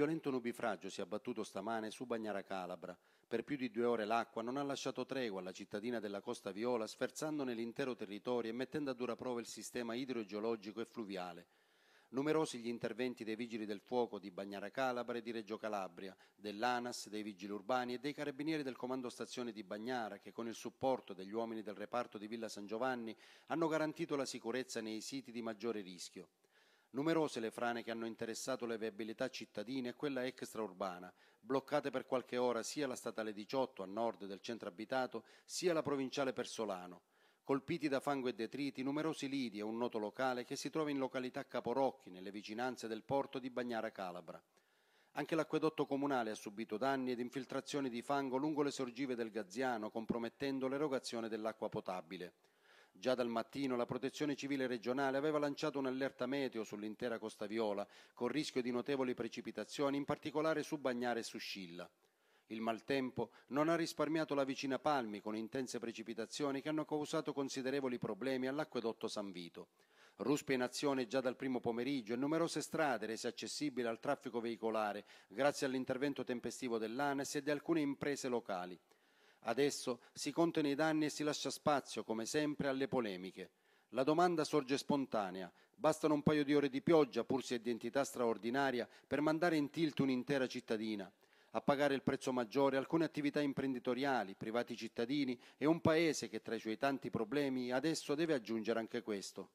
violento nubifragio si è abbattuto stamane su Bagnara Calabra. Per più di due ore l'acqua non ha lasciato tregua alla cittadina della Costa Viola, sferzandone l'intero territorio e mettendo a dura prova il sistema idrogeologico e fluviale. Numerosi gli interventi dei vigili del fuoco di Bagnara Calabra e di Reggio Calabria, dell'ANAS, dei vigili urbani e dei carabinieri del comando stazione di Bagnara che con il supporto degli uomini del reparto di Villa San Giovanni hanno garantito la sicurezza nei siti di maggiore rischio. Numerose le frane che hanno interessato le viabilità cittadine e quella extraurbana, bloccate per qualche ora sia la statale 18 a nord del centro abitato, sia la provinciale per Solano. Colpiti da fango e detriti, numerosi lidi e un noto locale che si trova in località Caporocchi, nelle vicinanze del porto di Bagnara Calabra. Anche l'acquedotto comunale ha subito danni ed infiltrazioni di fango lungo le sorgive del Gazziano, compromettendo l'erogazione dell'acqua potabile. Già dal mattino la Protezione Civile regionale aveva lanciato un'allerta meteo sull'intera Costa Viola, con rischio di notevoli precipitazioni, in particolare su Bagnare e su Scilla. Il maltempo non ha risparmiato la vicina Palmi con intense precipitazioni che hanno causato considerevoli problemi all'acquedotto San Vito. Ruspe in azione già dal primo pomeriggio e numerose strade rese accessibili al traffico veicolare grazie all'intervento tempestivo dell'ANES e di alcune imprese locali. Adesso si contano i danni e si lascia spazio, come sempre, alle polemiche. La domanda sorge spontanea. Bastano un paio di ore di pioggia, pur se identità straordinaria, per mandare in tilt un'intera cittadina. A pagare il prezzo maggiore alcune attività imprenditoriali, privati cittadini e un paese che tra i suoi tanti problemi adesso deve aggiungere anche questo.